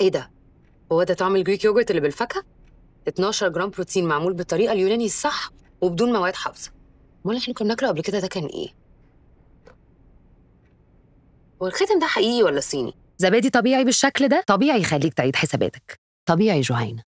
ايه ده؟ هو ده طعم الجريك يوجرت اللي بالفاكهه؟ 12 جرام بروتين معمول بالطريقه اليوناني الصح وبدون مواد حافظه. امال احنا كنا بناكله قبل كده ده كان ايه؟ هو الختم ده حقيقي ولا صيني؟ زبادي طبيعي بالشكل ده طبيعي يخليك تعيد حساباتك. طبيعي جهينه.